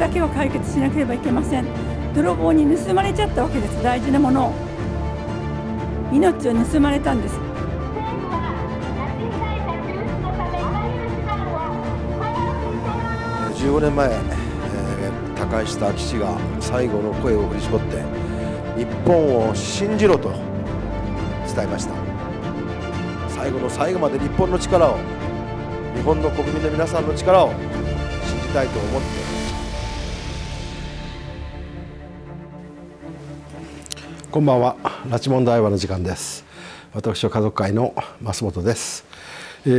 だけを解決しなければいけません泥棒に盗まれちゃったわけです大事なものを命を盗まれたんです15年前、えー、高界したが最後の声を振り絞って日本を信じろと伝えました最後の最後まで日本の力を日本の国民の皆さんの力を信じたいと思ってこんばんは拉致問題話の時間です私は家族会の増本です、え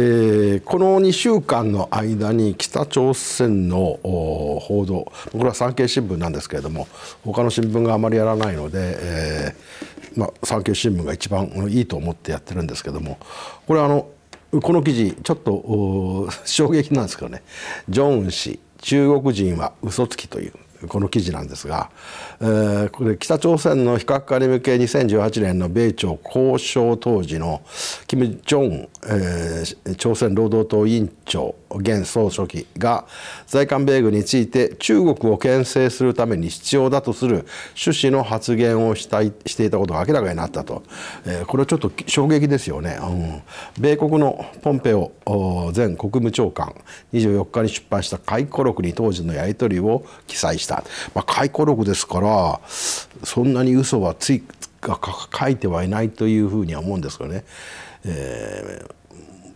ー、この2週間の間に北朝鮮の報道これは産経新聞なんですけれども他の新聞があまりやらないので、えー、まあ、産経新聞が一番いいと思ってやってるんですけどもこれあのこの記事ちょっと 衝撃なんですけどねジョン氏中国人は嘘つきというこの記事なんですが、えー、これ北朝鮮の非核化に向け2018年の米朝交渉当時の金正恩えー、朝鮮労働党委員長現総書記が在韓米軍について中国を牽制するために必要だとする趣旨の発言をしたいしていたことが明らかになったと、えー、これはちょっと衝撃ですよね、うん、米国のポンペオ前国務長官24日に出版した回顧録に当時のやり取りを記載した、まあ、回顧録ですからそんなに嘘はついが書いてはいないというふうには思うんですどね。え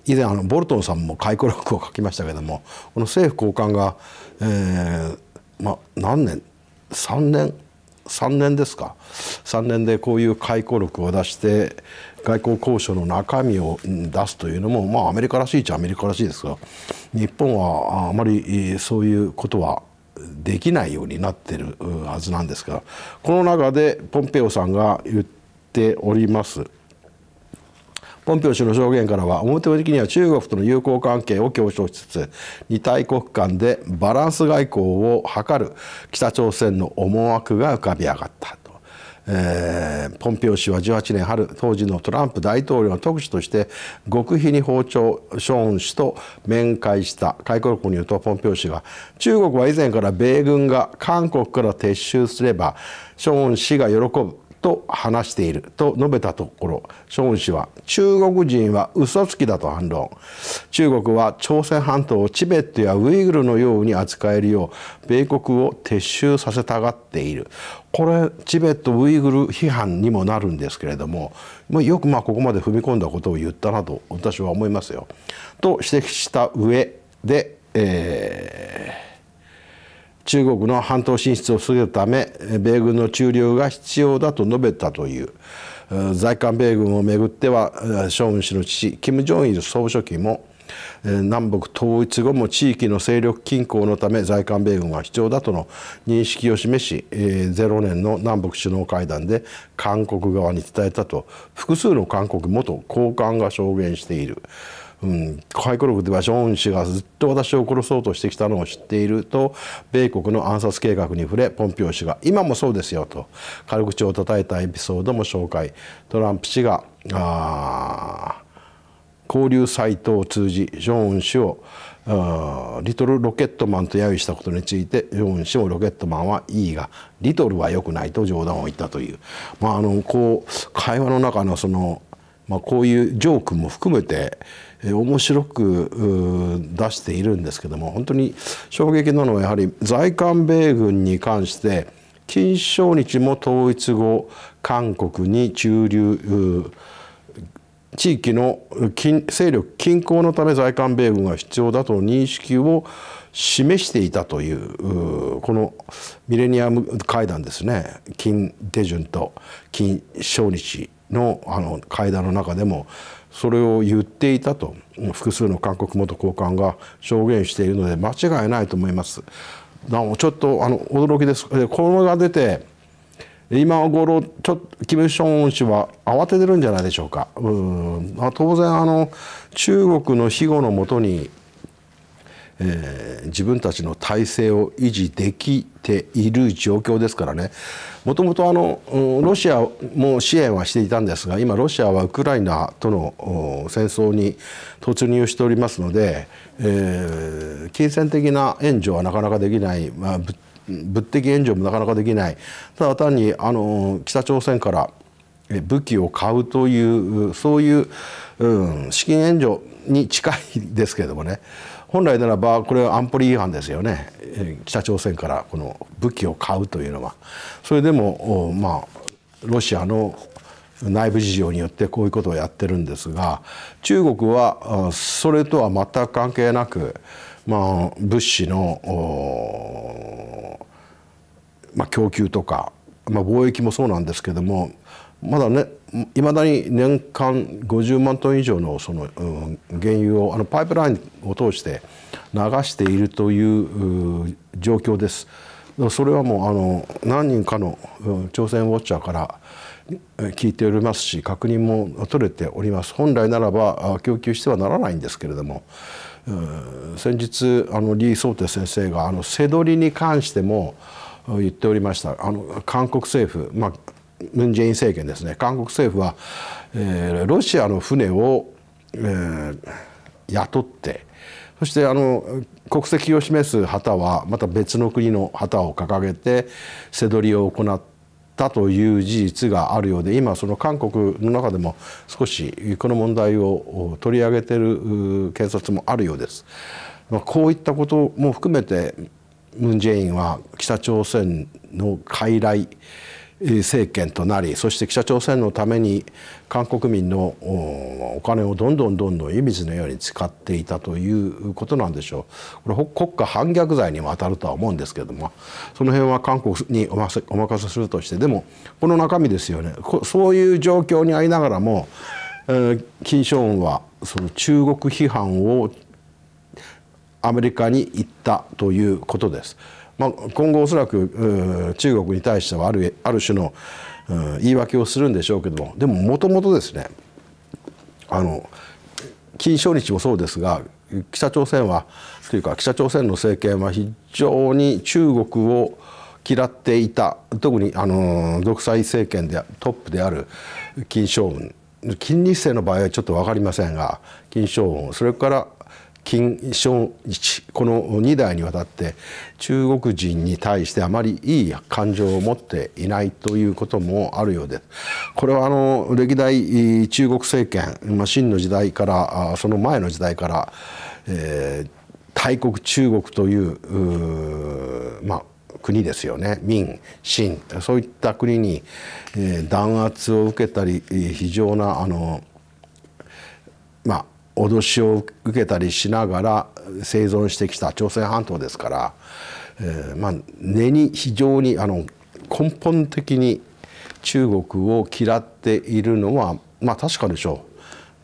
ー、以前あのボルトンさんも回顧録を書きましたけどもこの政府高官が、えーまあ、何年3年3年ですか3年でこういう回顧録を出して外交交渉の中身を出すというのも、まあ、アメリカらしいっちゃアメリカらしいですが日本はあまりそういうことはできないようになってるはずなんですがこの中でポンペオさんが言っておりますポンピオ氏の証言からは表向きには中国との友好関係を強調しつつ二大国間でバランス外交を図る北朝鮮の思惑が浮かび上がったと、えー、ポンピオ氏は18年春当時のトランプ大統領の特使として極秘に訪朝ショーン氏と面会した回顧録によるとポンピオ氏が中国は以前から米軍が韓国から撤収すればショーン氏が喜ぶと話していると述べたところショーン氏は中国人は嘘つきだと反論中国は朝鮮半島をチベットやウイグルのように扱えるよう米国を撤収させたがっているこれチベットウイグル批判にもなるんですけれどもよくまあここまで踏み込んだことを言ったなと私は思いますよ。と指摘した上で、えー中国の半島進出を防ぐため米軍の駐留が必要だと述べたという在韓米軍をめぐっては正恩氏の父金正日総書記も南北統一後も地域の勢力均衡のため在韓米軍は必要だとの認識を示し0年の南北首脳会談で韓国側に伝えたと複数の韓国元高官が証言している。うん、回顧録ではジョン氏がずっと私を殺そうとしてきたのを知っていると米国の暗殺計画に触れポンピオ氏が「今もそうですよ」と軽口を叩いたエピソードも紹介トランプ氏があ交流サイトを通じジョン氏をあリトルロケットマンと揶揄したことについてジョン氏もロケットマンはいいがリトルは良くないと冗談を言ったという、まあ、あのこう会話の中のその、まあ、こういうジョークも含めて面白く出しているんですけども本当に衝撃なのはやはり在韓米軍に関して金正日も統一後韓国に駐留地域の勢力均衡のため在韓米軍が必要だとの認識を示していたというこのミレニアム会談ですね金手順と金正日のあの会談の中でもそれを言っていたと複数の韓国元高官が証言しているので間違いないと思います。なおちょっとあの驚きです。これが出て今頃ちょっとキム・ションウン氏は慌ててるんじゃないでしょうか。うん当然あの中国の庇護のもとにえー、自分たちの体制を維持できている状況ですからねもともとあのロシアも支援はしていたんですが今ロシアはウクライナとの戦争に突入しておりますので、えー、金銭的な援助はなかなかできない、まあ、物的援助もなかなかできないただ単にあの北朝鮮から武器を買うというそういう、うん、資金援助に近いですけれどもね本来ならばこれは安保理違反ですよね北朝鮮からこの武器を買うというのは。それでもまあロシアの内部事情によってこういうことをやってるんですが中国はそれとは全く関係なく、まあ、物資の、まあ、供給とか、まあ、貿易もそうなんですけどもまだねいまだに年間50万トン以上のその、原油をあのパイプラインを通して流しているという状況です。それはもうあの何人かの朝鮮ウォッチャーから聞いておりますし確認も取れております本来ならば供給してはならないんですけれども先日あの李相哲先生があの背取りに関しても言っておりましたあの韓国政府、まあ、ムン・ジェイン政権ですね韓国政府は、えー、ロシアの船を、えー、雇ってそしてあの国籍を示す旗はまた別の国の旗を掲げて背取りを行ったという事実があるようで今その韓国の中でも少しこの問題を取り上げている警察もあるようです。まこういったことも含めてムン・ジェインは北朝鮮の傀儡政権となりそして北朝鮮のために韓国民のお金をどんどんどんどん湯水のように使っていたということなんでしょうこれ国家反逆罪にも当たるとは思うんですけれどもその辺は韓国にお任せするとしてでもこの中身ですよねそういう状況にありながらも、え金正恩はその中国批判をアメリカに行ったということです。まあ、今後おそらく中国に対してはあるある種の言い訳をするんでしょうけどもでももともとですねあの金正日もそうですが北朝鮮はというか北朝鮮の政権は非常に中国を嫌っていた特にあの独裁政権でトップである金正恩金日成の場合はちょっと分かりませんが金正恩それから金正一この2代にわたって中国人に対してあまりいい感情を持っていないということもあるようでこれはあの歴代中国政権秦の時代からその前の時代から、えー、大国中国というまあ国ですよね民秦。そういった国に、えー、弾圧を受けたり非常なあのまあ脅しを受けたりしながら生存してきた朝鮮半島ですから、えー、まあ根に非常にあの根本的に中国を嫌っているのはまあ確かでしょ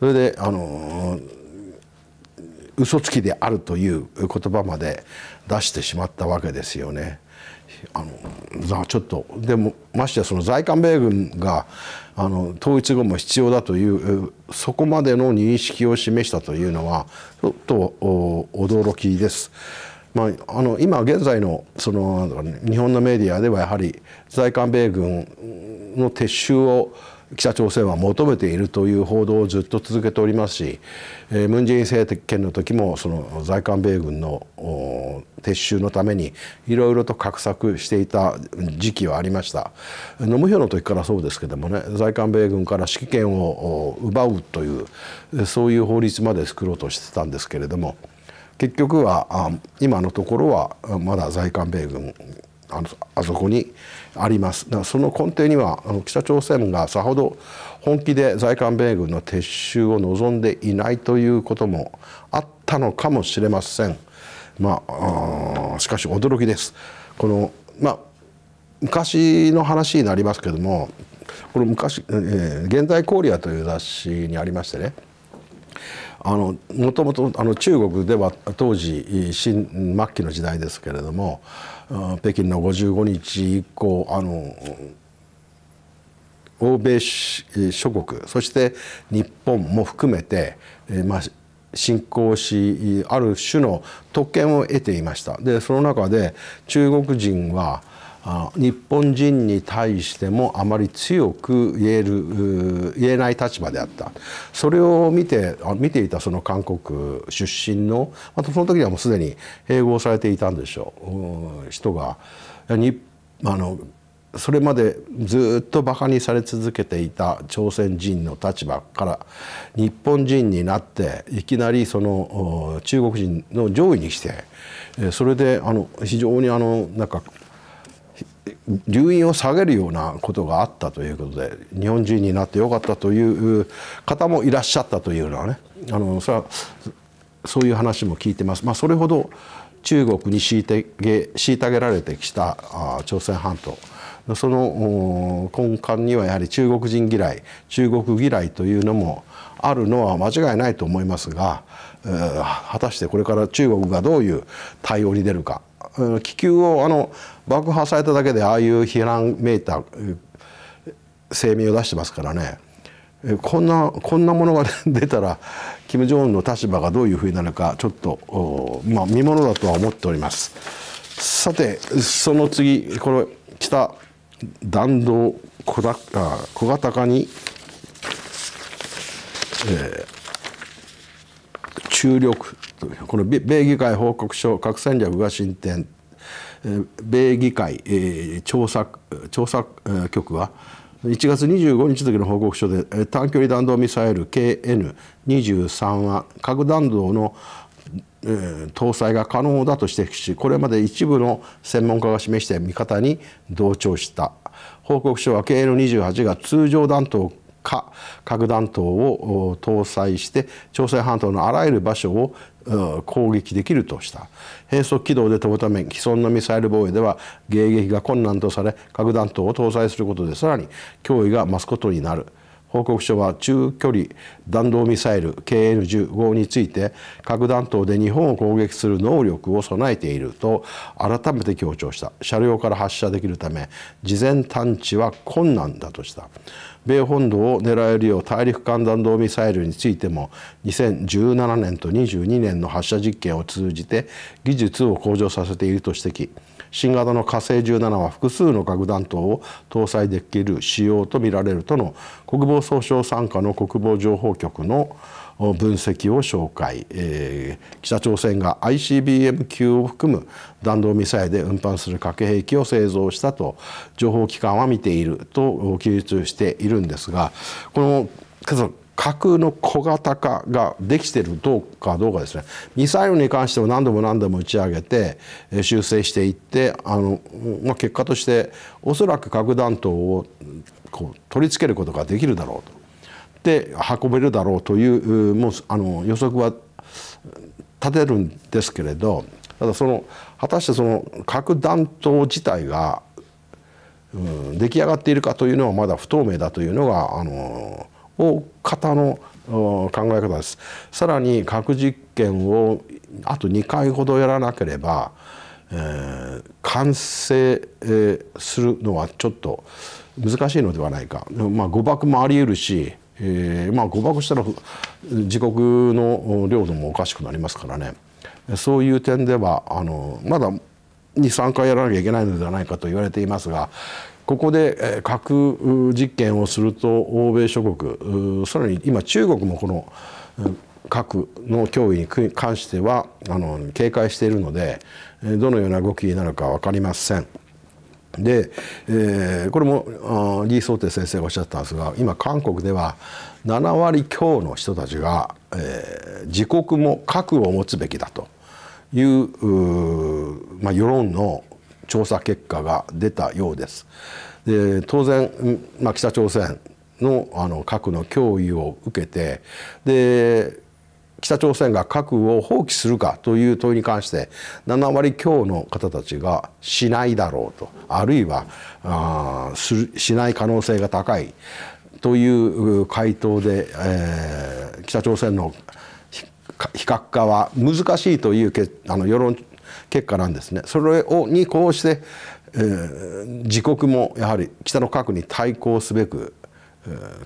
う。それであの嘘つきであるという言葉まで出してしまったわけですよね。あのちょっとでもましてやその在韓米軍があの統一後も必要だというそこまでの認識を示したというのはちょっと驚きです。まあ、あの今現在のその、日本のメディアではやはり在韓米軍の撤収を北朝鮮は求めているという報道をずっと続けておりますしムン・ジェイン政権の時もその在韓米軍の撤収のためにいろいろと画策していた時期はありましたノムヒョの時からそうですけどもね在韓米軍から指揮権を奪うというそういう法律まで作ろうとしてたんですけれども結局は今のところはまだ在韓米軍あのあそこにありますだからその根底にはあの北朝鮮がさほど本気で在韓米軍の撤収を望んでいないということもあったのかもしれません。まあ、あしかし驚きです。このまあ昔の話になりますけどもこの昔、えー「現在コリア」という雑誌にありましてねあのもともとあの中国では当時新末期の時代ですけれども北京の55日以降あの欧米諸国そして日本も含めて、えまあ、進行しある種の特権を得ていましたでその中で中国人はあ日本人に対してもあまり強く言える言えない立場であったそれを見て見ていたその韓国出身のまたその時にはもうすでに併合されていたんでしょう人がにあのそれまでずっとバカにされ続けていた朝鮮人の立場から日本人になっていきなりその中国人の上位にしてそれであの非常にあのなんか留飲を下げるようなことがあったということで日本人になってよかったという方もいらっしゃったというのはねあのそれはそういう話も聞いてます。まあ、それほど中国に虐げ虐げられてきた朝鮮半島その根幹にはやはり中国人嫌い中国嫌いというのもあるのは間違いないと思いますが果たしてこれから中国がどういう対応に出るか気球をあの爆破されただけでああいう批判めいた声明を出してますからねこんなこんなものが出たら金正恩の立場がどういうふうになるかちょっと、まあ、見ものだとは思っております。さてその次これ北弾道小だ小型化に、えー、注力この米議会報告書核戦略が進展米議会、調査調査局は1月25日時の報告書で短距離弾道ミサイル KN23 は核弾道の搭載が可能だと指摘しこれまで一部の専門家が示した見方に同調した報告書は KN28 が通常弾頭か核弾頭を搭載して朝鮮半島のあらゆる場所を攻撃できるとした変則軌道で飛ぶため既存のミサイル防衛では迎撃が困難とされ核弾頭を搭載することでさらに脅威が増すことになる報告書は中距離弾道ミサイル KN15 について核弾頭で日本を攻撃する能力を備えていると改めて強調した車両から発射できるため事前探知は困難だとした米本土を狙えるよう大陸間弾道ミサイルについても2017年と22年の発射実験を通じて技術を向上させていると指摘新型の火星17は複数の核弾頭を搭載できる仕様とみられるとの国防総省傘下の国防情報局の分析を紹介、えー、北朝鮮が ICBM 級を含む弾道ミサイルで運搬する核兵器を製造したと情報機関は見ていると記述しているんですがこの核の小型化ができているどうかどうかですねミサイルに関しても何度も何度も打ち上げて修正していってあの、まあ、結果としておそらく核弾頭をこう取り付けることができるだろうと。って運べるだろうというもうあの予測は立てるんですけれどただその果たしてその核弾頭自体が、うん、出来上がっているかというのはまだ不透明だというのがあの大方の考え方です。さらに核実験をあと2回ほどやらなければ、えー、完成、するのはちょっと難しいのではないか、まあ、誤爆もあり得るしえー、まあ誤爆したら自国の領土もおかしくなりますからねそういう点ではあのまだ23回やらなきゃいけないのではないかと言われていますがここで核実験をすると欧米諸国さらに今中国もこの核の脅威に関してはあの警戒しているのでどのような動きになるか分かりません。で、えー、これも李相哲先生がおっしゃったんですが今韓国では7割強の人たちが、えー、自国も核を持つべきだというまあ、世論の調査結果が出たようです。で当然、まあ、北朝鮮のあの核の脅威を受けてで北朝鮮が核を放棄するかという問いに関して7割強の方たちがしないだろうとあるいはあするしない可能性が高いという回答で、えー、北朝鮮の非核化は難しいというけあの世論結果なんですね。それをにこうして、えー、自国もやはり北の核に対抗すべく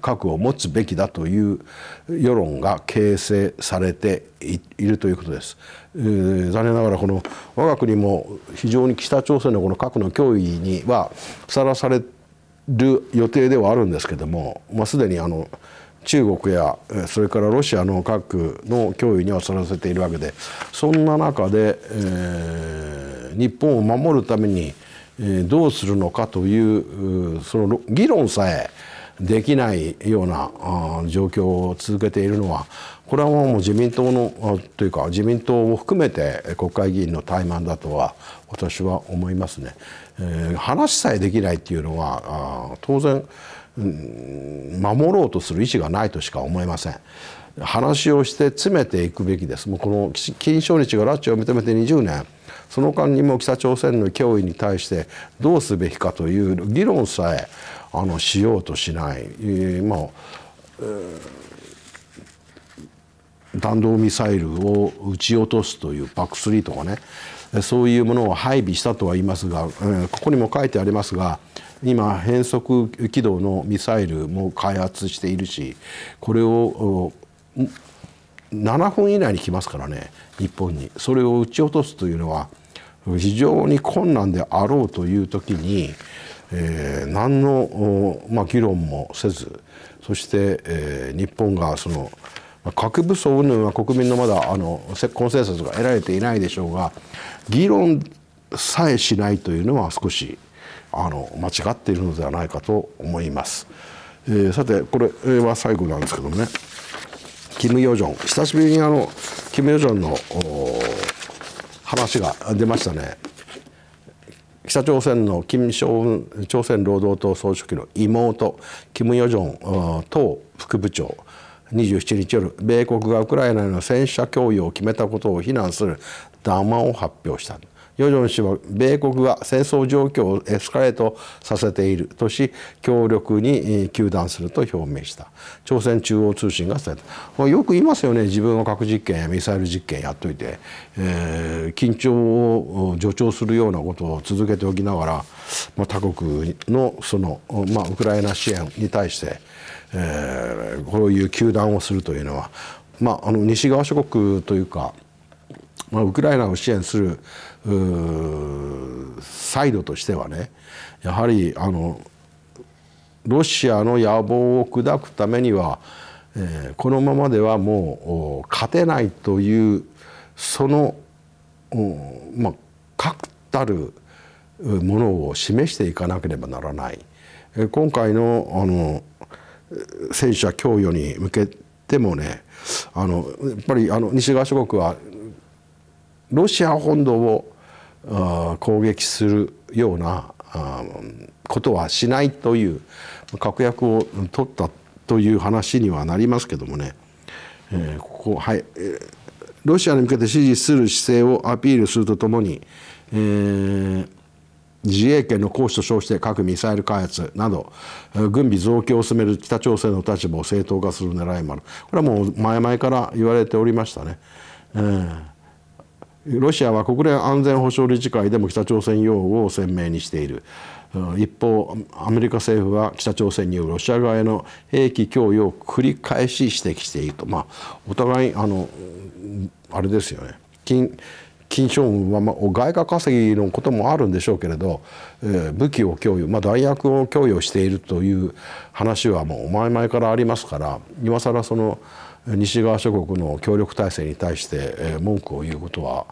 核を持つべきだという世論が形成されているということです。えー、残念ながらこの我が国も非常に北朝鮮のこの核の脅威にはさらされる予定ではあるんですけども、まあ、すでにあの中国やそれからロシアの核の脅威にはさらせているわけでそんな中で、えー、日本を守るためにどうするのかというその議論さえできないような状況を続けているのはこれはもう自民党のというか自民党を含めて国会議員の怠慢だとは私は思いますね。話さえできないっていうのは当然、守ろうとする意思がないとしか思えません。話をして詰めていくべきです。もうこの金正日が拉致を認めて20年その間にも北朝鮮の脅威に対してどうすべきかという議論さえあのしようとしない、えー、まあ、えー、弾道ミサイルを撃ち落とすという PAC3 とかねそういうものを配備したとは言いますが、えー、ここにも書いてありますが今変速軌道のミサイルも開発しているしこれを7分以内に来ますからね日本にそれを撃ち落とすというのは非常に困難であろうという時にえー、何の、まあ、議論もせずそして、えー、日本がその核武装云々は国民のまだあのコンセンサスが得られていないでしょうが議論さえしないというのは少しあの間違っているのではないかと思います。えー、さてこれは最後なんですけどもねキム・ヨジョン久しぶりにあのキム・ヨジョンの話が出ましたね。北朝鮮の金正恩朝鮮労働党総書記の妹金与正党副部長27日夜米国がウクライナへの戦車供与を決めたことを非難する談話を発表した。ヨジョン氏は米国が戦争状況をエスカレートさせているとし強力に糾弾すると表明した朝鮮中央通信が伝えたよく言いますよね自分は核実験やミサイル実験やっといて、えー、緊張を助長するようなことを続けておきながら、まあ、他国のその、まあ、ウクライナ支援に対して、えー、こういう糾弾をするというのは、まあ、あの西側諸国というか、まあ、ウクライナを支援するサイドとしてはねやはりあのロシアの野望を砕くためには、えー、このままではもう勝てないというその、まあ、確たるものを示していかなければならない。今回のあの戦車供与に向けてもねあのやっぱりあの西側諸国はロシア本土を攻撃するようなことはしないという確約を取ったという話にはなりますけどもね、えー、ここはい、ロシアに向けて支持する姿勢をアピールするとともに、えー、自衛権の行使と称して核・ミサイル開発など軍備増強を進める北朝鮮の立場を正当化する狙いもあるこれはもう前々から言われておりましたね。えーロシアは国連安全保障理事会でも北朝鮮擁護を鮮明にしている一方アメリカ政府は北朝鮮によるロシア側への兵器供与を繰り返し指摘しているとまあお互いあのあれですよね金金正恩は、まあ、外貨稼ぎのこともあるんでしょうけれど、えー、武器を供与、まあ、弾薬を供与しているという話はもう前々からありますから今更その。西側諸国の協力体制に対して文句を言うことは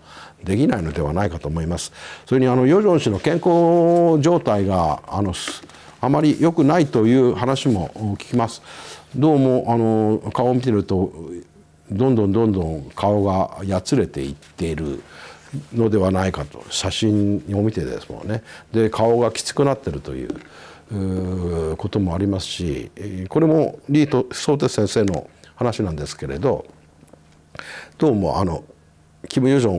できないのではないかと思います。それにあの与正氏の健康状態があのあまり良くないという話も聞きます。どうもあの顔を見てるとどんどんどんどん顔がやつれていっているのではないかと写真を見てですもんね。で顔がきつくなってるという。こともありますしこれもリート・ソー先生の話なんですけれどどうもあのキム・ヨジョ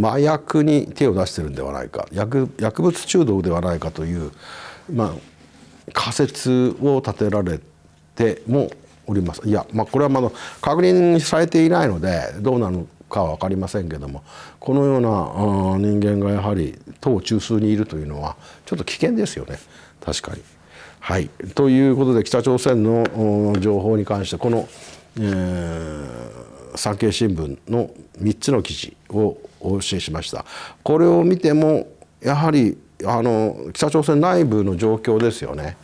ン麻薬に手を出してるんではないか薬薬物中毒ではないかという、まあ、仮説を立てられてもおりますいや、まあ、これはまだ確認されていないのでどうなのかは分かりませんけどもこのような人間がやはり党中枢にいるというのはちょっと危険ですよね確かに。はい、ということで北朝鮮の情報に関してこの、えー、産経新聞の3つの記事をお教えしました。これを見てもやはりあの北朝鮮内部の状況ですよね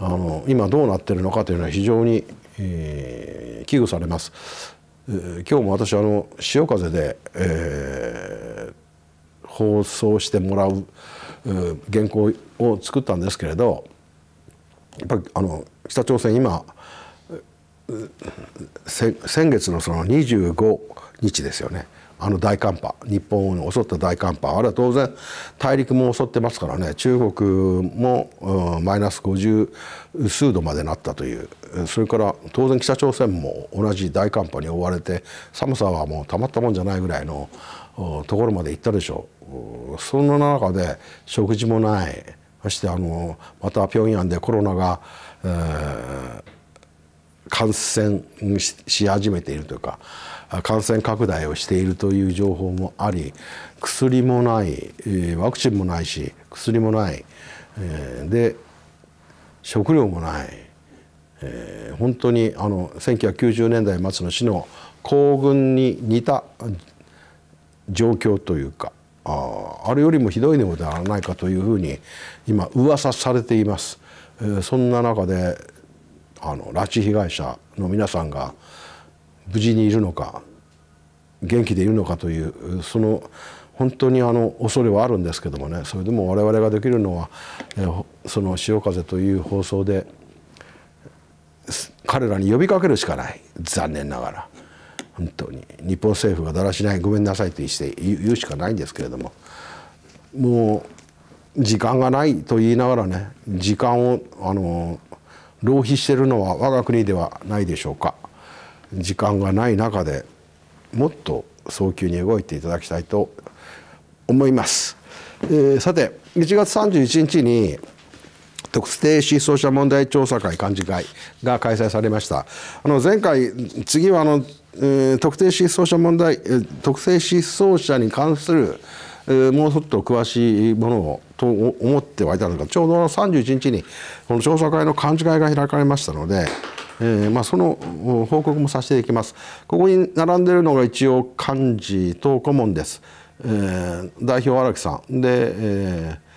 あの今どうなってるのかというのは非常に、えー、危惧されます、えー、今日も私あの潮風で、えー、放送してもらう、原稿を作ったんですけれどやっぱりあの北朝鮮今先月のその25日ですよねあの大寒波日本を襲った大寒波あれは当然大陸も襲ってますからね中国も、マイナス50数度までなったというそれから当然北朝鮮も同じ大寒波に覆われて寒さはもうたまったもんじゃないぐらいのところまで行ったでしょう。そんな中で食事もないそしてあのまた平壌でコロナが、えー、感染し始めているというか感染拡大をしているという情報もあり薬もないワクチンもないし薬もない、えー、で食料もない、えー、本当にあの1990年代末の市の行軍に似た状況というかああれよりもひどいのではないかというふうに今噂されています。えー、そんな中であの拉致被害者の皆さんが無事にいるのか元気でいるのかというその本当にあの恐れはあるんですけどもねそれでも我々ができるのは、えー、その「潮風」という放送で彼らに呼びかけるしかない残念ながら。本当に日本政府がだらしないごめんなさいとって言うしかないんですけれどももう時間がないと言いながらね時間をあの浪費してるのは我が国ではないでしょうか時間がない中でもっと早急に動いていただきたいと思います、えー、さて1月31日に特定失踪者問題調査会幹事会が開催されましたあの前回次はあのえー、特定失踪者問題、えー、特定失踪者に関する、えー、もうちょっと詳しいものをと思ってはいたのがちょうど31日にこの調査会の勘違いが開かれましたので、えーまあ、その報告もさせていきます。ここに並んでいるのが一応幹事と顧問です、えー、代表荒木さんで、えー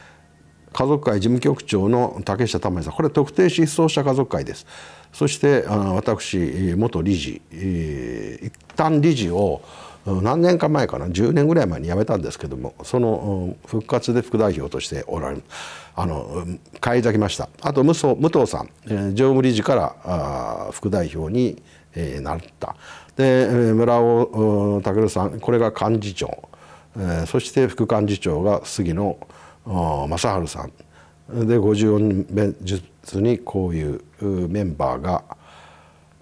家族会事務局長の竹下珠美さんこれ特定失踪者家族会です。そして私元理事一旦理事を何年か前かな10年ぐらい前に辞めたんですけどもその復活で副代表としておられあの返り咲きましたあと武藤武藤さん常務理事から副代表になったで村尾武さんこれが幹事長そして副幹事長が杉野正治さんで54術にこういうメンバー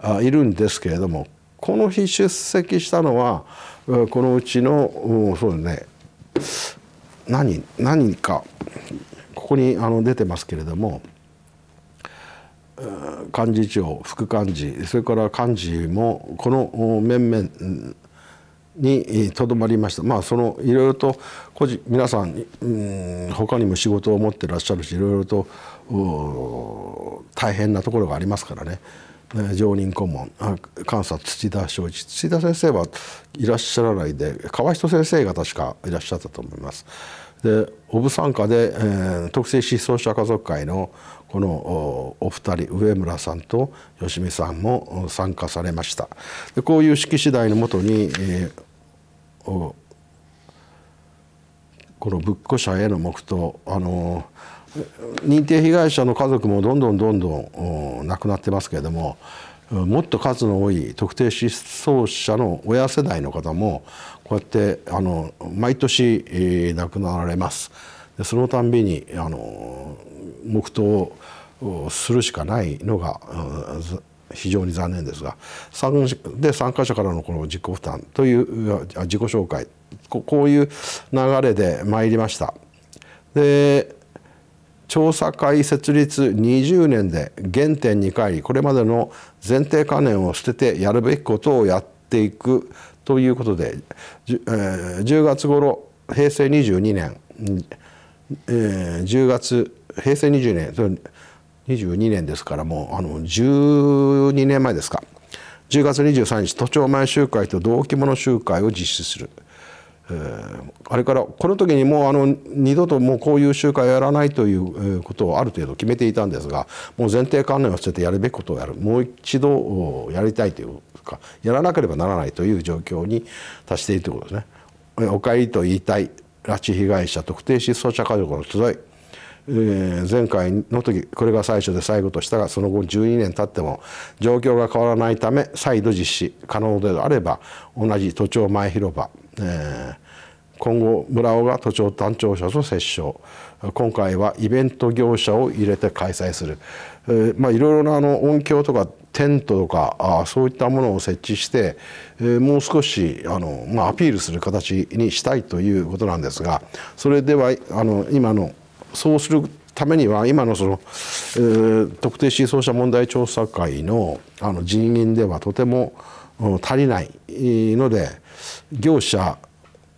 がいるんですけれどもこの日出席したのはこのうちのそうね何何かここにあの出てますけれども幹事長副幹事それから幹事もこの面々にとどまりました。まあそのいろいろと個人皆さんうん他にも仕事を持ってらっしゃるしいろいろと大変なところがありますからね。常任顧問監査土田昭一土田先生はいらっしゃらないで川人先生が確かいらっしゃったと思います。でオブ参加で、えー、特性失踪者家族会のこのお二人上村さんと吉見さんも参加されました。でこういう式次第のもとに、えーこの仏庫者への黙祷あの認定被害者の家族もどんどんどんどん亡くなってますけれどももっと数の多い特定失踪者の親世代の方もこうやってあの毎年、えー、亡くなられますでそのたんびにあの黙祷をするしかないのが非常に残念ですがで参加者からのこの自己負担という自己紹介こういう流れで参りました。で調査会設立20年で原点に返りこれまでの前提観念を捨ててやるべきことをやっていくということで 10, 10月頃平成22年10月平成20年22年ですからもうあの12年前ですか10月23日都庁前集会と同期模の集会を実施する、えー、あれからこの時にもうあの二度ともうこういう集会をやらないということをある程度決めていたんですがもう前提観念を捨ててやるべきことをやるもう一度やりたいというかやらなければならないという状況に達しているということですね。お帰りと言いたい拉致被害者特定失踪者家族の集いえー、前回の時これが最初で最後としたがその後12年経っても状況が変わらないため再度実施可能であれば同じ都庁前広場、えー今後村尾が都庁担当者と接触今回はイベント業者を入れて開催する、えー、まあ、いろいろなあの音響とかテントとかあそういったものを設置して、えー、もう少しあの、まあ、アピールする形にしたいということなんですがそれではあの今のそうするためには今のその、えー、特定失踪者問題調査会のあの人員ではとても足りないので業者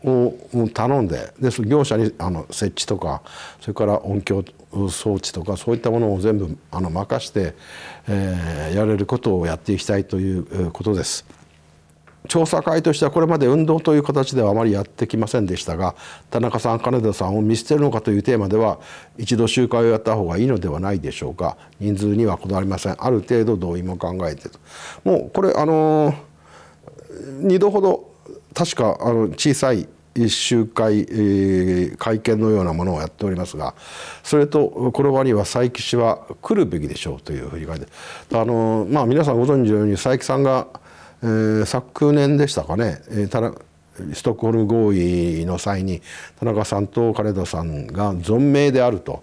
を頼んでで業者にあの設置とかそれから音響装置とかそういったものを全部あの任して、えー、やれることをやっていきたいということです。調査会としてはこれまで運動という形ではあまりやってきませんでしたが田中さん金田さんを見捨てるのかというテーマでは一度集会をやった方がいいのではないでしょうか人数にはこだわりませんある程度同意も考えてともうこれあの2度ほど確かあの小さい集会、えー、会見のようなものをやっておりますがそれとこの場には佐伯氏は来るべきでしょうというふうに書いてあの、まあ、皆さんご存知のように佐伯さんがえー、昨年でしたかね、えーストックホルム合意の際に田中さんと金田さんが存命であると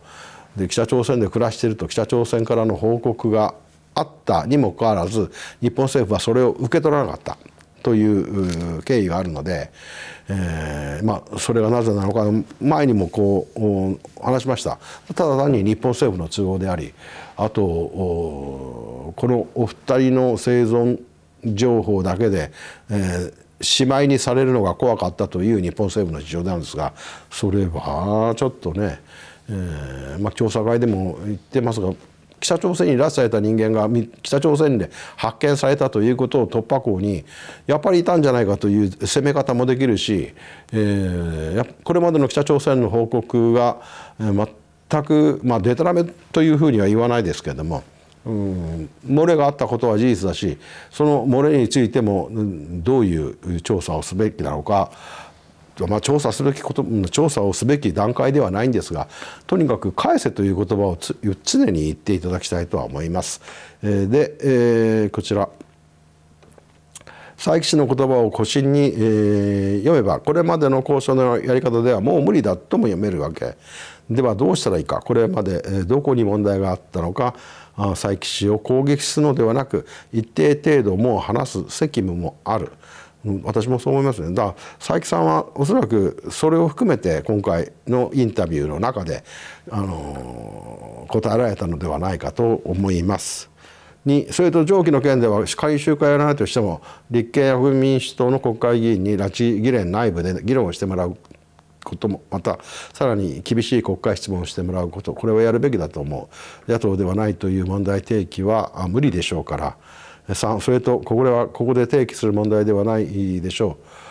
で北朝鮮で暮らしていると北朝鮮からの報告があったにもかかわらず日本政府はそれを受け取らなかったという経緯があるので、えーまあ、それがなぜなのか前にもこう話しましたただ単に日本政府の都合でありあとこのお二人の生存情報だけで、えー、しまいにされるのが怖かったという日本政府の事情なんですがそれはちょっとね、えー、まあ、調査会でも言ってますが北朝鮮に拉致された人間が北朝鮮で発見されたということを突破口にやっぱりいたんじゃないかという攻め方もできるし、えー、これまでの北朝鮮の報告が全く、まあ、デタラメというふうには言わないですけれども。うん、漏れがあったことは事実だしその漏れについてもどういう調査をすべきなのか、まあ、調査すべきこと調査をすべき段階ではないんですがとにかく「返せ」という言葉を常に言っていただきたいとは思います。で、えー、こちら佐伯氏の言葉を古心に、えー、読めばこれまでの交渉のやり方ではもう無理だとも読めるわけではどうしたらいいかこれまでどこに問題があったのか佐伯氏を攻撃するのではなく一定程度もう話す責務もある。私もそう思いますねだから佐伯さんはおそらくそれを含めて今回のインタビューの中で、あの答えられたのではないかと思います。にそれと上記の件では仮集会やらないとしても立憲や民民主党の国会議員に拉致議連内部で議論してもらうこともまたさらに厳しい国会質問をしてもらうことこれはやるべきだと思う野党ではないという問題提起は無理でしょうから3それとこれはここで提起する問題ではないでしょう。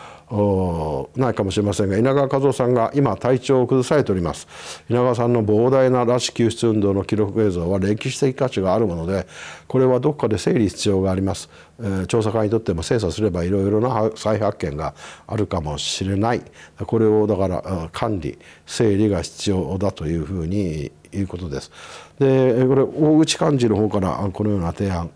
ないかもしれませんが稲川和夫さんが今体調を崩されております稲川さんの膨大な拉致救出運動の記録映像は歴史的価値があるものでこれはどこかで整理必要があります、えー、調査官にとっても精査すればいろいろな再発見があるかもしれないこれをだから管理整理が必要だというふうにいうことですでこれ大口幹事の方からこのような提案、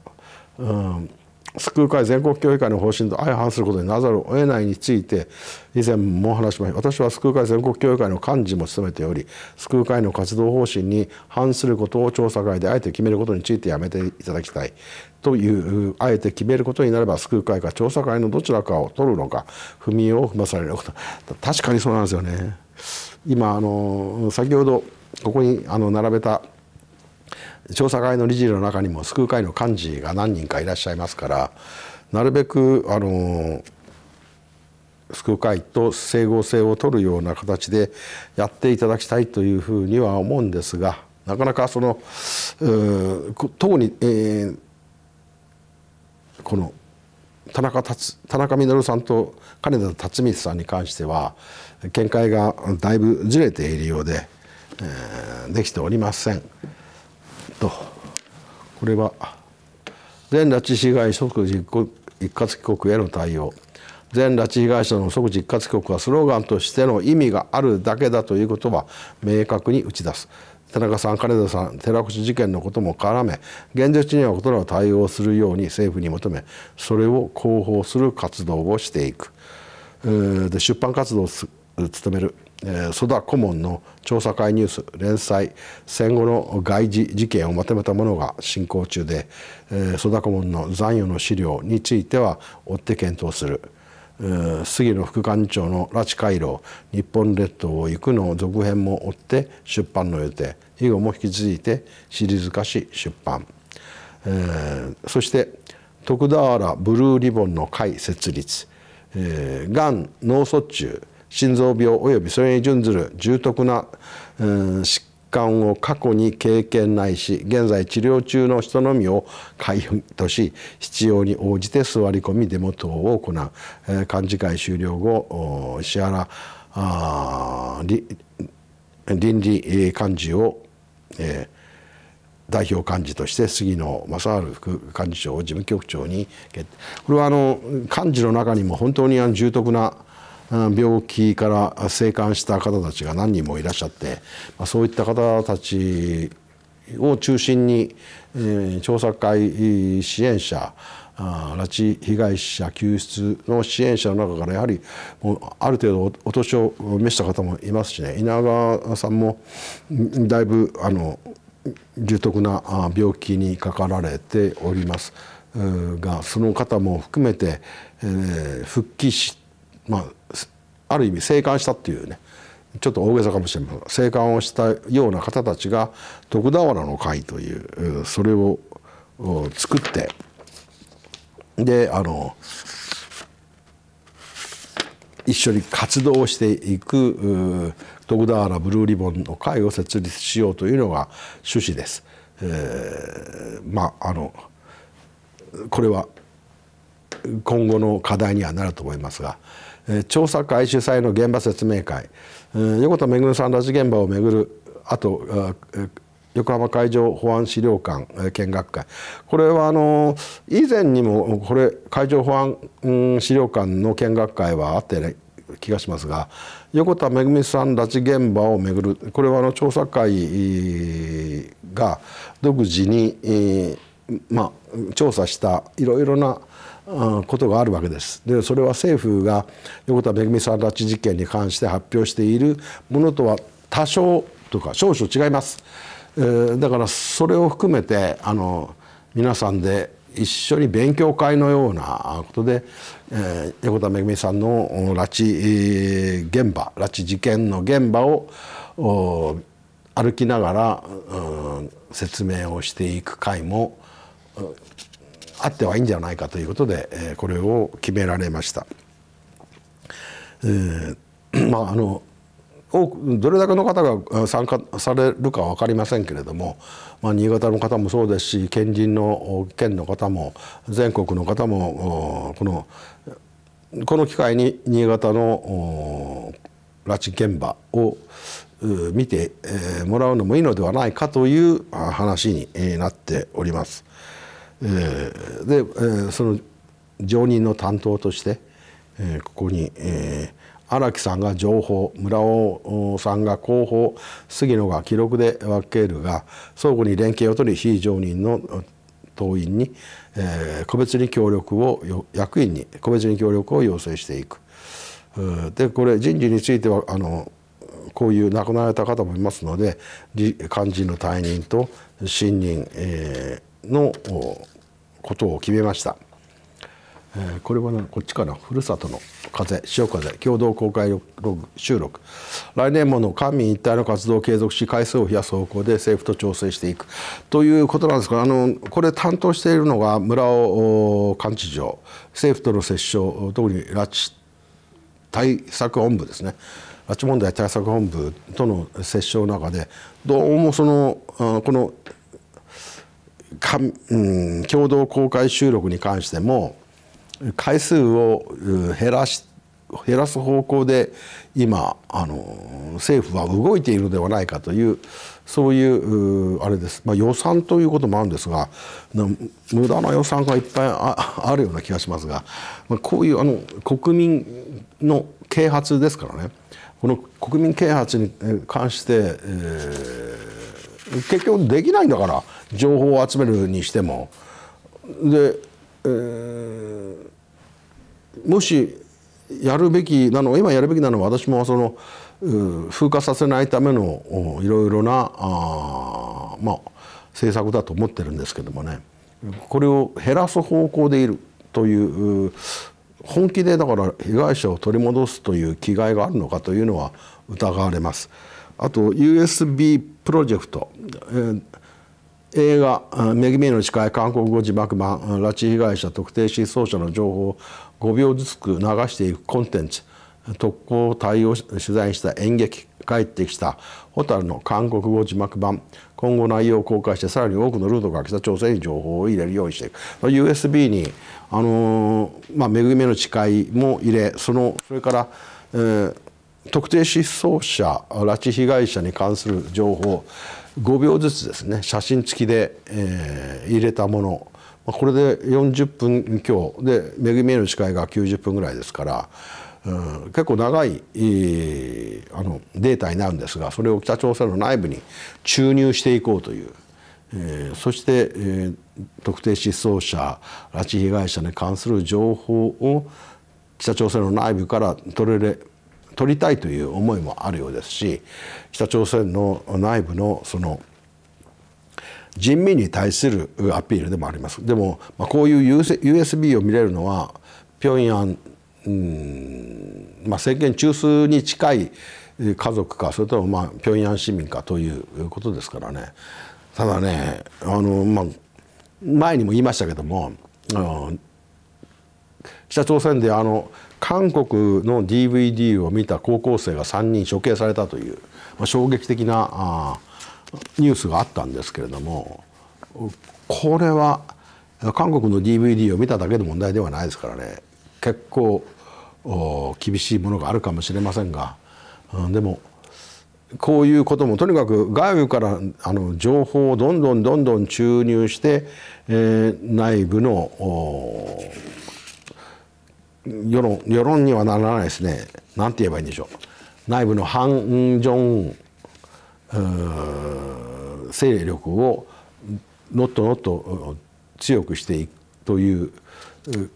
うん救う会全国協議会の方針と相反することになざるを得ないについて以前も話しました私は救う会全国協議会の幹事も務めており救う会の活動方針に反することを調査会であえて決めることについてやめていただきたいというあえて決めることになれば救う会か調査会のどちらかを取るのか踏みを踏まされること確かにそうなんですよね。今あの先ほどここにあの並べた調査会の理事の中にも救う会の幹事が何人かいらっしゃいますからなるべくあの救う会と整合性を取るような形でやっていただきたいというふうには思うんですがなかなかその特に、えー、この田中田中稔さんと金田辰光さんに関しては見解がだいぶずれているようで、えー、できておりません。とこれは全拉致被害即実一括帰国への対応全拉致被害者の即時一括帰国はスローガンとしての意味があるだけだということは明確に打ち出す田中さん金田さん寺越事件のことも絡め現実には異なる対応をするように政府に求めそれを広報する活動をしていくで出版活動を務める曽田顧問の調査会ニュース連載戦後の外事事件をまとめたものが進行中で曽田顧問の残余の資料については追って検討する杉野副官長の拉致回廊日本列島を行くの続編も追って出版の予定以後も引き続いてシリーズ化し出版、えそして徳田原ブルーリボンの会設立、えがん脳卒中心臓病及びそれに準ずる重篤な、うん、疾患を過去に経験ないし現在治療中の人のみを会員とし必要に応じて座り込みデモ等を行う、えー、幹事会終了後石原あ倫理幹事を、えー、代表幹事として杉野正治副幹事長を事務局長にこれはあの幹事の中にも本当にあの重篤な病気から生還した方たちが何人もいらっしゃって、まそういった方たちを中心に、え調査会支援者拉致被害者救出の支援者の中からやはりもうある程度お年を召した方もいますしね稲川さんもだいぶあの重篤な病気にかかられておりますがその方も含めて、えー、復帰しまあある意味生還したっていうねちょっと大げさかもしれません生還をしたような方たちが徳田原の会というそれを作ってであの一緒に活動していく徳田原ブルーリボンの会を設立しようというのが趣旨です。えー、まああのこれは今後の課題にはなると思いますが調査会主催の現場説明会横田めぐみさん拉致現場をめぐるあと横浜海上保安資料館見学会これはあの以前にもこれ海上保安資料館の見学会はあってね気がしますが横田めぐみさん拉致現場をめぐるこれはあの調査会が独自に、まあ、調査したいろいろなことがあるわけです。でそれは政府が横田めぐみさん拉致事件に関して発表しているものとは多少とか少々違います。えー、だからそれを含めてあの皆さんで一緒に勉強会のようなことで、えー、横田めぐみさんの拉致現場拉致事件の現場を歩きながら、説明をしていく会もあってはいいんじゃないかということで、えー、これを決められました。えー、まああの多くどれだけの方が参加されるかは分かりませんけれども、まあ、新潟の方もそうですし県人の県の方も全国の方もこのこの機会に新潟の拉致現場を見てもらうのもいいのではないかという話になっております。えー、で、えー、その常任の担当として、えー、ここに、えー、荒木さんが情報村尾さんが広報杉野が記録で分けるが相互に連携を取り非常任の党員に、えー、個別に協力を役員に個別に協力を要請していく。でこれ人事についてはあのこういう亡くなられた方もいますので幹事の退任と信任、えー、のことを決めました、えー、これは、ね、こっちからふるさとの風潮風共同公開収録来年もの官民一体の活動を継続し回数を増やす方向で政府と調整していくということなんですがあのこれ担当しているのが村尾幹事長政府との折衝特に拉致対策本部ですね拉致問題対策本部との折衝の中でどうもそのこのか、うん、共同公開収録に関しても回数を減らし減らす方向で今あの政府は動いているのではないかというそういうあれです、まあ、予算ということもあるんですが無駄な予算がいっぱいあるような気がしますが、まあ、こういうあの国民の啓発ですからねこの国民啓発に関して、えー、結局できないんだから情報を集めるにしてもで、えー、もしやるべきなの今やるべきなのは私もその風化させないためのいろいろなあ、まあ、政策だと思ってるんですけどもねこれを減らす方向でいるという本気でだから被害者を取り戻すという気概があるのかというのは疑われます。あと USB プロジェクト、えー、映画「恵みの誓い」韓国語字幕版拉致被害者特定失踪者の情報を5秒ずつ流していくコンテンツ特攻対応取材した演劇帰ってきた蛍の韓国語字幕版今後内容を公開してさらに多くのルートが北朝鮮に情報を入れるようにしていく USB に、あのー、まあ、恵みの誓いも入れそのそれから、えー、特定失踪者拉致被害者に関する情報5秒ずつですね写真付きで、えー、入れたものこれで40分強で「めぐみへの司会」が90分ぐらいですから、うん、結構長い、えー、あのデータになるんですがそれを北朝鮮の内部に注入していこうという、えー、そして、えー、特定失踪者拉致被害者に関する情報を北朝鮮の内部から取れ取りたいという思いもあるようですし北朝鮮の内部のその人民に対するアピールでもありますでも、まあ、こういう USB を見れるのは平壌、うんまあ、政権中枢に近い家族かそれともまあ平壌市民かということですからねただねあの、まあ、前にも言いましたけども、うん、北朝鮮であの韓国の DVD を見た高校生が3人処刑されたという、まあ、衝撃的なあニュースがあったんですけれどもこれは韓国の DVD を見ただけの問題ではないですからね結構厳しいものがあるかもしれませんが、うん、でもこういうこともとにかく外部からあの情報をどんどんどんどん注入して、えー、内部の世論世論にはならないですね何て言えばいいんでしょう内部の反ジョン勢力をのっとのっと強くしていくという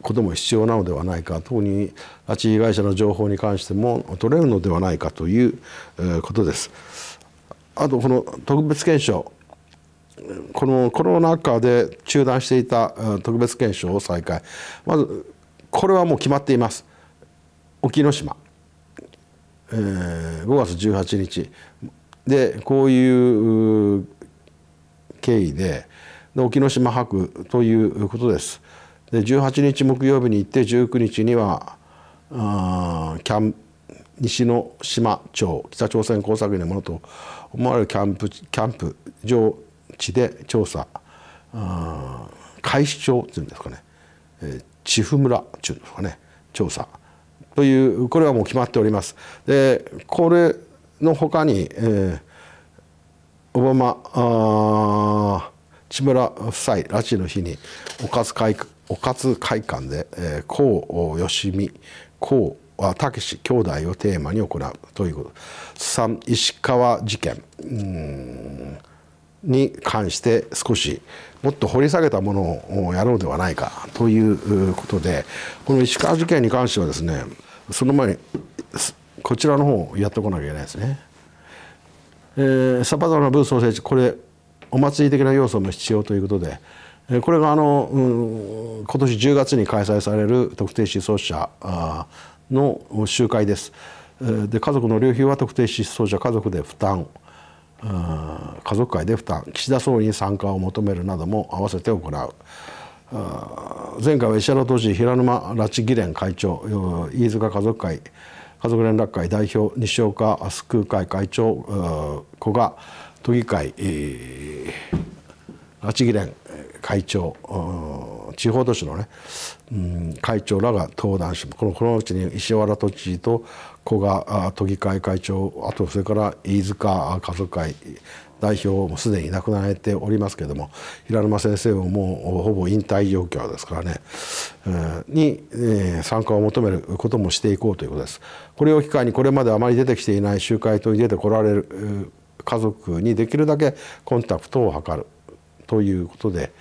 ことも必要なのではないか特に拉致被害者の情報に関しても取れるのではないかということです。あとこの特別検証このコロナ禍で中断していた特別検証を再開まずこれはもう決まっています沖ノ島、えー、5月18日でこういう経緯で沖ノ島博ということです。で18日木曜日に行って19日にはあキャン西之島町北朝鮮工作員のものと思われるキャンプキャンプ上地で調査開始町っていうんですかね、えー、千譜村っていうのかね調査というこれはもう決まっております。でこれのほかに、えー、オバマあ千村夫妻拉致の日におかず会おかず会館で、えー、高吉美高は武志兄弟をテーマに行うということ3石川事件うんに関して少しもっと掘り下げたものをやろうではないかということでこの石川事件に関してはですねその前にこちらの方をやってこなきゃいけないですね。えサパドのブ創生地これお祭り的な要素も必要ということでこれがあの、うん、今年10月に開催される特定失踪者の集会です。で家族の流費は特定失踪者家族で負担家族会で負担岸田総理に参加を求めるなども併せて行う。前回は石原都知事平沼拉致議連会長飯塚家族会家族連絡会代表西岡救う会会長古賀都議会拉致議連会長地方都市のね、会長らが登壇しこのこのうちに石原都知事と古賀都議会会長あとそれから飯塚家族会代表もすでに亡くなられておりますけれども平沼先生ももうほぼ引退状況ですからね、えー、に、え参加を求めることもしていこうということです。これを機会にこれまであまり出てきていない集会等に出てこられる家族にできるだけコンタクトを図るということで、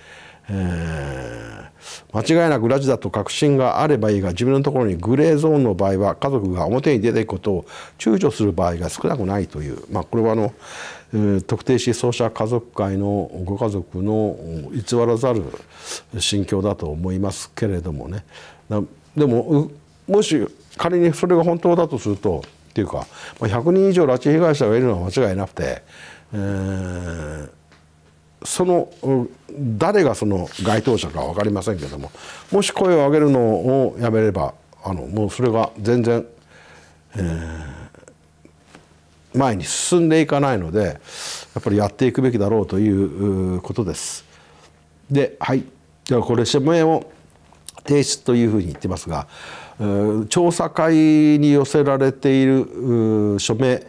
え間違いなく拉致だと確信があればいいが自分のところにグレーゾーンの場合は家族が表に出ていくことを躊躇する場合が少なくないという、まあ、これはあの、ー、特定失踪者家族会のご家族の偽らざる心境だと思いますけれどもねでももし仮にそれが本当だとするとっていうか100人以上拉致被害者がいるのは間違いなくて、えー、その誰がその該当者か分かりませんけどももし声を上げるのをやめればあのもうそれが全然、えー、前に進んでいかないのでやっぱりやっていくべきだろうということです。ではいではこれ署名を提出というふうに言ってますが調査会に寄せられている署名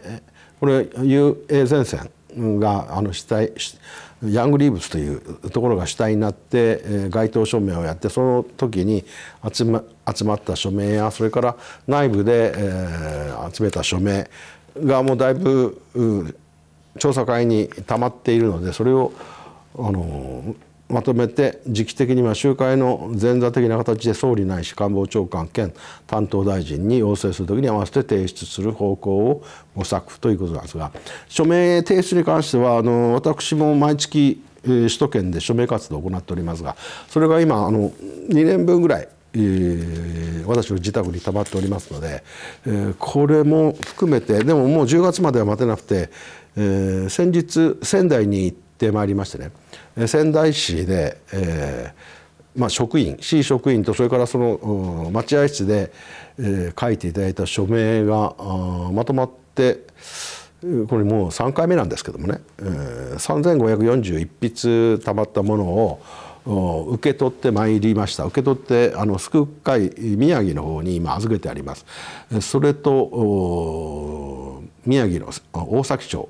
これ UA 前線があの主体ヤングリーブスというところが主体になって街頭署名をやってその時に集ま集まった署名やそれから内部で、えー、集めた署名がもうだいぶ調査会にたまっているのでそれをあのまとめて時期的には集会の前座的な形で総理ないし官房長官兼担当大臣に要請するときに合わせて提出する方向を模索ということなんですが署名提出に関してはあの私も毎月首都圏で署名活動を行っておりますがそれが今あの2年分ぐらいえー、私の自宅に溜まっておりますので、えー、これも含めてでももう10月までは待てなくて、えー、先日仙台に行ってまいりましてね仙台市で、えー、まあ、職員市職員とそれからその待合室で、えー、書いていただいた署名がまとまってこれもう3回目なんですけどもね、えー、3541筆たまったものを受け取ってまいりました受け取ってあの救会宮城の方に今預けてありますそれと宮城の大崎町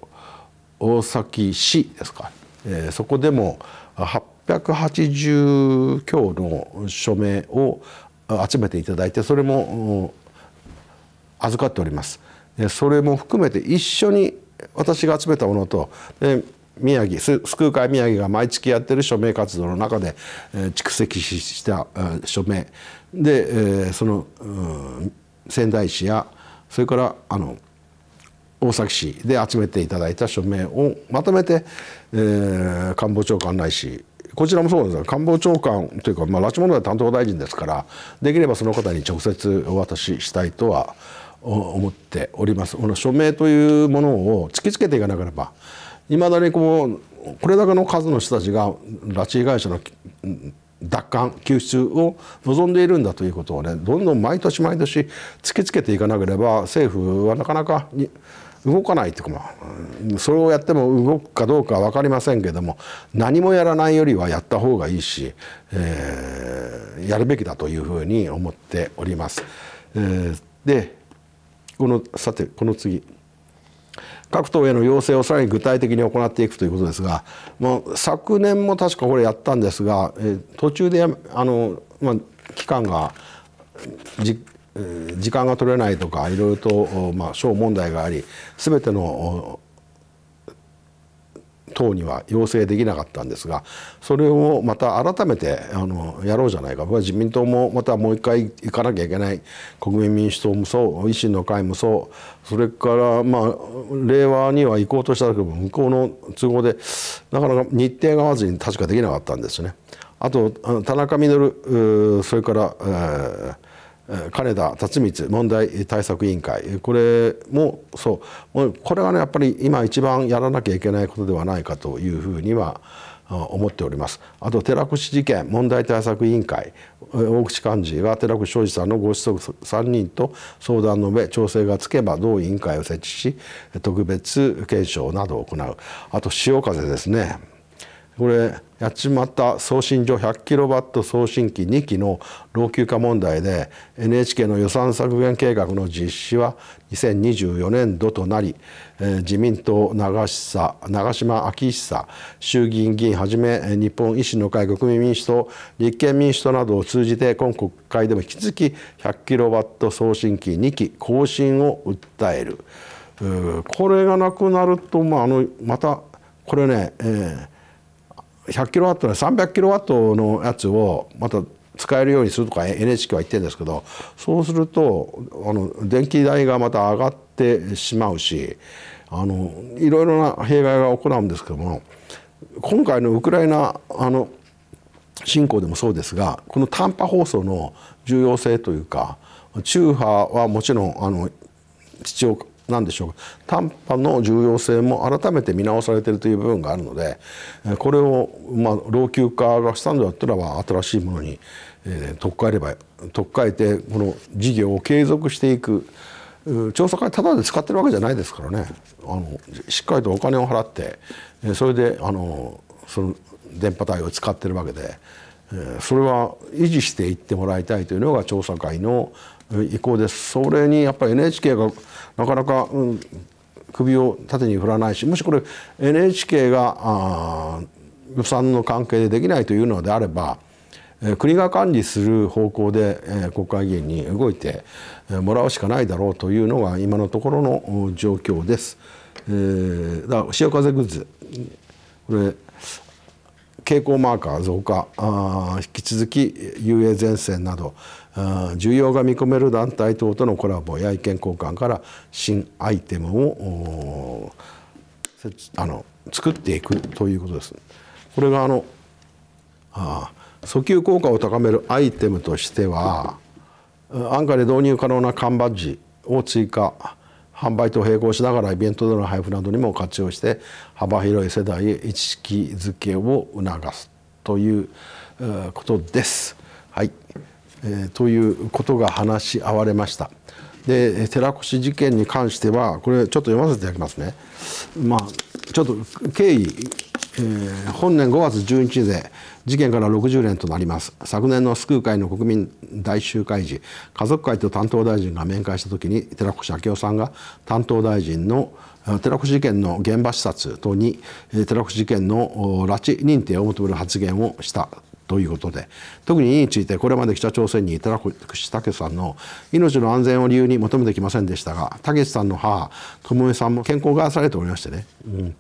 大崎市ですかえー、そこでも880強の署名を集めていただいてそれも預かっております。それも含めて一緒に私が集めたものと宮城救う会宮城が毎月やってる署名活動の中で蓄積した署名でその仙台市やそれからあの大崎市で集めていただいた署名をまとめてえー、官房長官ないしこちらもそうですが官房長官というか、まあ、拉致問題担当大臣ですからできればその方に直接お渡ししたいとは思っております。この署名というものを突きつけていかなければいまだにこうこれだけの数の人たちが拉致被害者の奪還救出を望んでいるんだということをねどんどん毎年毎年突きつけていかなければ政府はなかなかに動かないというか、それをやっても動くかどうかは分かりませんけども何もやらないよりはやった方がいいし、えー、やるべきだというふうに思っております。えー、でこのさてこの次各党への要請をさらに具体的に行っていくということですがもう昨年も確かこれやったんですが、えー、途中であの、まあ、期間が時間が取れないとかいろいろと、まあ、小問題があり全ての党には要請できなかったんですがそれをまた改めてあのやろうじゃないか僕は自民党もまたもう一回行かなきゃいけない国民民主党もそう維新の会もそうそれからまあ令和には行こうとしたけど向こうの都合でなかなか日程が合わずに確かできなかったんですね。あと田中稔それから、えー金田辰光問題対策委員会これもそうこれがねやっぱり今一番やらなきゃいけないことではないかというふうには思っておりますあと寺越事件問題対策委員会大口幹事が寺越庄司さんのご子息3人と相談の上調整がつけば同委員会を設置し特別検証などを行うあと潮風ですねこれ八幡送信所 100kW 送信機2機の老朽化問題で NHK の予算削減計画の実施は2024年度となり、自民党長久長島昭久衆議院議員はじめ日本維新の会国民民主党立憲民主党などを通じて今国会でも引き続き 100kW 送信機2機更新を訴える、これがなくなると、まあ、あのまたこれね、えー100キロワットの300キロワットのやつをまた使えるようにするとか NHK は言ってるんですけどそうするとあの電気代がまた上がってしまうしあのいろいろな弊害が行うんですけども今回のウクライナあの侵攻でもそうですがこの短波放送の重要性というか中波はもちろんあの必要何でしょう短波の重要性も改めて見直されているという部分があるのでこれを、まあ、老朽化がしたドだったらば新しいものに、え取っ換えれば取っ換えてこの事業を継続していく調査会ただで使ってるわけじゃないですからねあのしっかりとお金を払ってそれであのその電波帯を使ってるわけで。それは維持していってもらいたいというのが調査会の意向です。それにやっぱり NHK がなかなか、うん、首を縦に振らないしもしこれ NHK が予算の関係でできないというのであれば国が管理する方向で国会議員に動いてもらうしかないだろうというのが今のところの状況です。えー、だ潮風グッズこれ蛍光マーカー増加あ引き続き遊泳前線など需要が見込める団体等とのコラボや意見交換から新アイテムをあの作っていくということです。これがあのあ訴求効果を高めるアイテムとしては安価で導入可能な缶バッジを追加販売と並行しながらイベントでの配布などにも活用して幅広い世代へ意識づけを促すということです。えということが話し合われました。で寺越事件に関してはこれちょっと読ませていただきますね。まあ、ちょっと経緯、えー、本年5月11日で事件から60年となります昨年の救う会の国民大集会時家族会と担当大臣が面会した時に寺越明夫さんが担当大臣の寺越事件の現場視察等に寺越事件の拉致認定を求める発言をしたということで特にについてこれまで北朝鮮にいたらくし武さんの命の安全を理由に求めてきませんでしたが武さんの母智恵さんも健康がされておりましてね、うん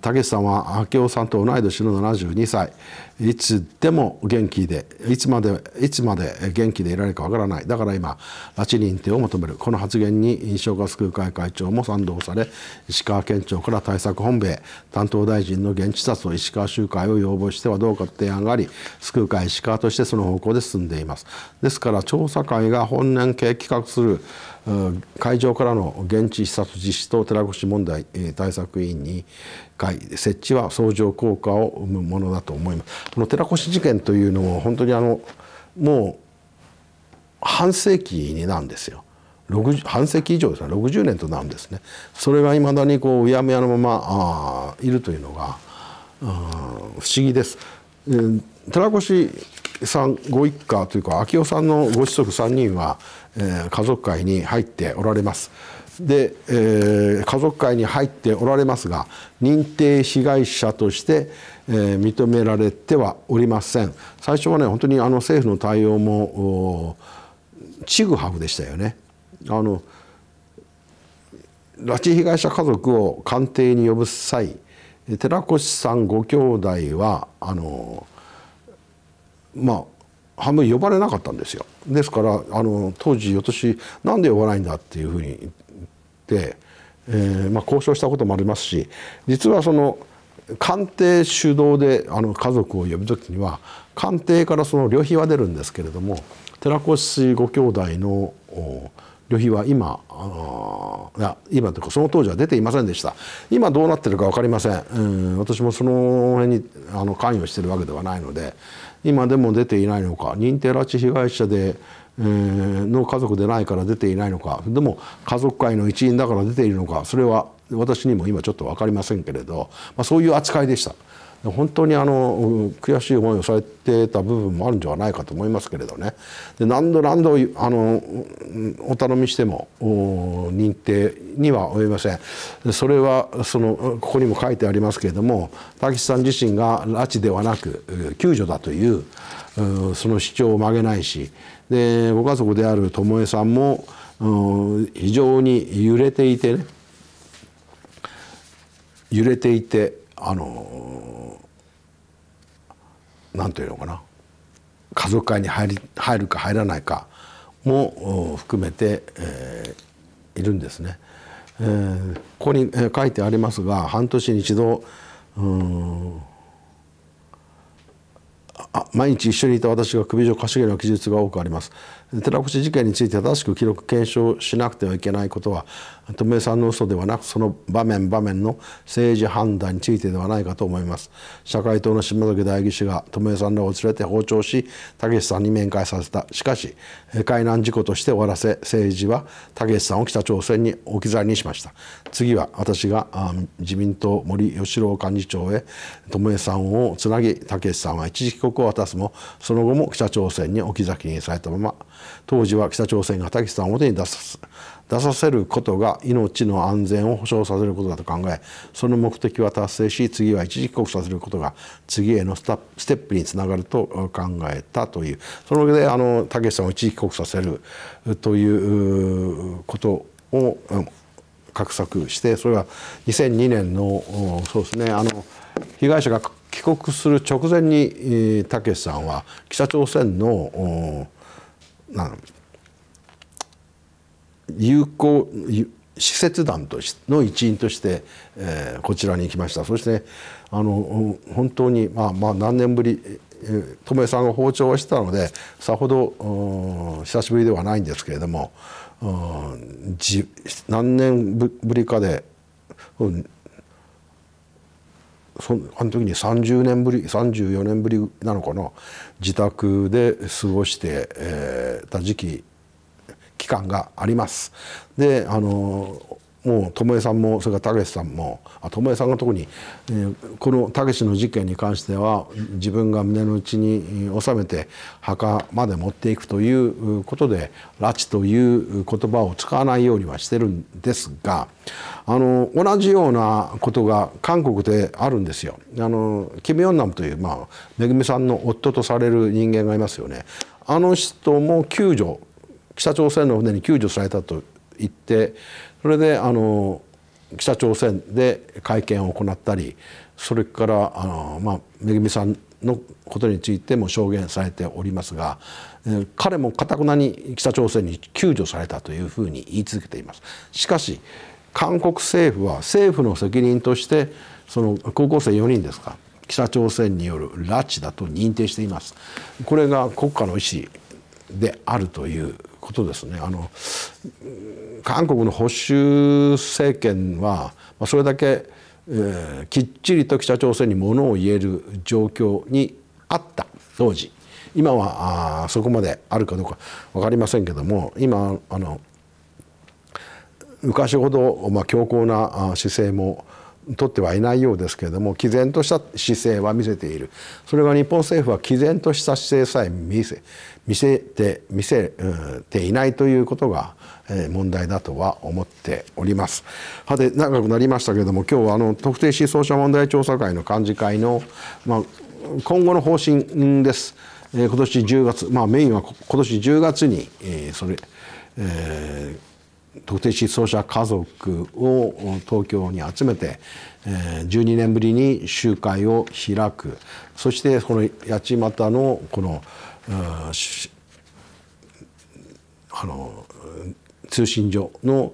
たさんは明夫さんと同い年の72歳いつでも元気でいつまでいつまで元気でいられるかわからないだから今拉致認定を求めるこの発言に印象が救う会会長も賛同され石川県庁から対策本部へ担当大臣の現地視察を石川集会を要望してはどうかと提案があり救う会石川としてその方向で進んでいますですから調査会が本年計画する会場からの現地視察実施と寺越問題対策委員に会設置は相乗効果を生むものだと思います。この寺越事件というのも本当にあのもう半世紀になんですよ。半世紀以上ですね60年となるんですねそれが未だにこううやむやのままあいるというのが不思議です。えー、寺越さんご一家というか秋代さんのご子息3人はえ家族会に入っておられます。で、えー、家族会に入っておられますが認定被害者として、えー、認められてはおりません最初はね本当にあの政府の対応もちぐはぐでしたよねあの拉致被害者家族を官邸に呼ぶ際寺越さんご兄弟はあのまあ半分呼ばれなかったんですよですからあの当時私なんで呼ばないんだっていうふうに言って、えーまあ、交渉したこともありますし実はその官邸主導であの家族を呼ぶ時には官邸からその旅費は出るんですけれども寺越ご兄弟の旅費は今いや今というかその当時は出ていませんでした今どうなってるか分かりません、うん、私もその辺にあの関与してるわけではないので今でも出ていないのか認定拉致被害者で、えー、の家族でないから出ていないのかでも家族会の一員だから出ているのかそれは私にも今ちょっと分かりませんけれど、まあ、そういう扱いでした。本当にあの悔しい思いをされてた部分もあるんじゃないかと思いますけれどねで何度何度あのお頼みしても認定には及びませんそれはそのここにも書いてありますけれども田吉さん自身が拉致ではなく救助だというその主張を曲げないしでご家族である巴さんも非常に揺れていてね揺れていてあの何て言うのかな家族会に入り入るか入らないかも含めて、えー、いるんですね。えー、ここに書いてありますが半年に一度うんあ毎日一緒にいた私が首上かしげる記述が多くあります寺越事件について正しく記録検証しなくてはいけないことは透明さんの嘘ではなくその場面場面の政治判断についてではないかと思います社会党の島崎代議士が透明さんらを連れて訪朝し武さんに面会させたしかし海難事故として終わらせ政治は武さんを北朝鮮に置き去りにしました次は私が自民党森喜朗幹事長へ透さんをつなぎ武さんは一時帰国を果たすもその後も北朝鮮に置き去りにされたまま当時は北朝鮮が滝さんを表に出さ出させることが命の安全を保障させることだと考えその目的は達成し次は一時帰国させることが次へのスタステップにつながると考えたというその上であの武さんを一時帰国させるということを画策してそれは2002年のそうですねあの被害者が帰国する直前に武さんは北朝鮮のなん友好使節団としの一員として、えー、こちらに来ましたそしてあの本当に、まあ、まあ何年ぶり友江さんが訪朝はしてたのでさほど久しぶりではないんですけれどもじ何年ぶりかで、うん、そあの時に30年ぶり34年ぶりなのかな自宅で過ごしてた時期期間があります。であのもう友江さんもそれから武さんも友江さんが特に、えー、この武の事件に関しては自分が胸の内に収めて墓まで持っていくということで拉致という言葉を使わないようにはしてるんですがあの同じようなことが韓国であるんですよ。あのキム・ヨンナムという、まあ、めぐみさんの夫とされる人間がいますよね。あの人も救助北朝鮮の船に救助されたと言ってそれであの北朝鮮で会見を行ったりそれからあの、まあ、めぐみさんのことについても証言されておりますが彼もかたくなに北朝鮮に救助されたというふうに言い続けています。しかし韓国政府は政府の責任としてその高校生4人ですか北朝鮮による拉致だと認定しています。これが国家の意思であるということですねあの韓国の保守政権は、まそれだけ、えー、きっちりと北朝鮮にものを言える状況にあった当時今はあそこまであるかどうか分かりませんけども今あの昔ほど、まあ、強硬な姿勢も取ってはいないようですけれども毅然とした姿勢は見せているそれが日本政府は毅然とした姿勢さえ見せ見せて見せていないということが問題だとは思っております。はて長くなりましたけれども今日はあの特定失踪者問題調査会の幹事会の、まあ、今後の方針です。今年10月、まあ、メインは今年10月に、えそれ、えー特定失踪者家族を東京に集めて12年ぶりに集会を開くそしてこの八街のこのああの通信所の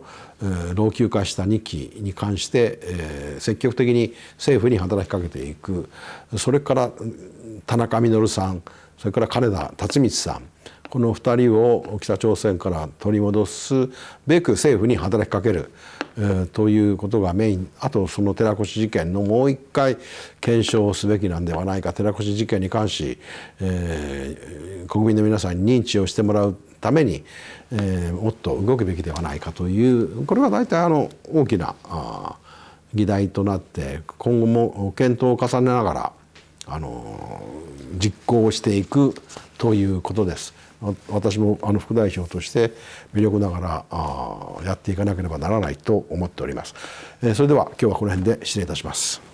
老朽化した2機に関して、えー、積極的に政府に働きかけていくそれから田中稔さんそれから金田辰光さんこの2人を北朝鮮から取り戻すべく政府に働きかけるということがメインあとその寺越事件のもう一回検証をすべきなんではないか寺越事件に関し、えー、国民の皆さんに認知をしてもらうために、えー、もっと動くべきではないかというこれは大体あの大きな議題となって今後も検討を重ねながらあの実行していくということです。私もあの副代表として魅力ながらあやっていかなければならないと思っております。えそれでは今日はこの辺で失礼いたします。